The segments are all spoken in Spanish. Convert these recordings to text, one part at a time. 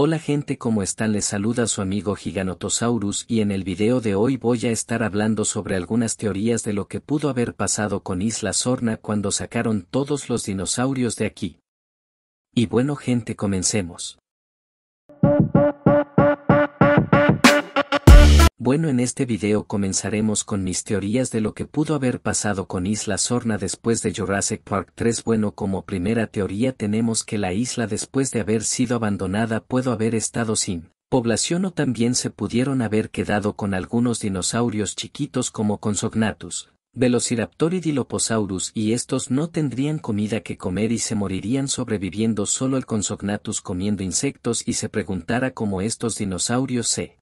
Hola gente cómo están les saluda su amigo Giganotosaurus y en el video de hoy voy a estar hablando sobre algunas teorías de lo que pudo haber pasado con Isla Sorna cuando sacaron todos los dinosaurios de aquí. Y bueno gente comencemos. Bueno en este video comenzaremos con mis teorías de lo que pudo haber pasado con Isla Sorna después de Jurassic Park 3 Bueno como primera teoría tenemos que la isla después de haber sido abandonada pudo haber estado sin población o también se pudieron haber quedado con algunos dinosaurios chiquitos como Consognatus, Velociraptor y Diloposaurus y estos no tendrían comida que comer y se morirían sobreviviendo solo el Consognatus comiendo insectos y se preguntara cómo estos dinosaurios se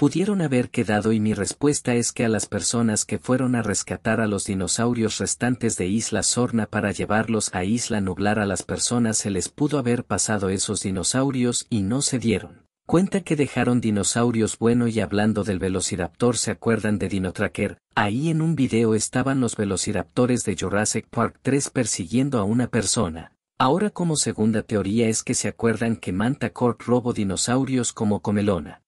pudieron haber quedado y mi respuesta es que a las personas que fueron a rescatar a los dinosaurios restantes de Isla Sorna para llevarlos a Isla Nublar a las personas se les pudo haber pasado esos dinosaurios y no se dieron. Cuenta que dejaron dinosaurios bueno y hablando del Velociraptor se acuerdan de Dinotracker, ahí en un video estaban los velociraptores de Jurassic Park 3 persiguiendo a una persona. Ahora como segunda teoría es que se acuerdan que Manta Corp robó dinosaurios como comelona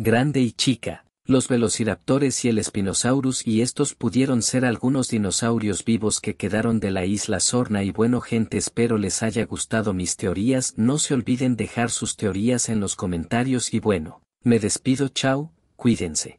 grande y chica, los velociraptores y el espinosaurus y estos pudieron ser algunos dinosaurios vivos que quedaron de la isla Sorna y bueno gente espero les haya gustado mis teorías no se olviden dejar sus teorías en los comentarios y bueno, me despido chao, cuídense.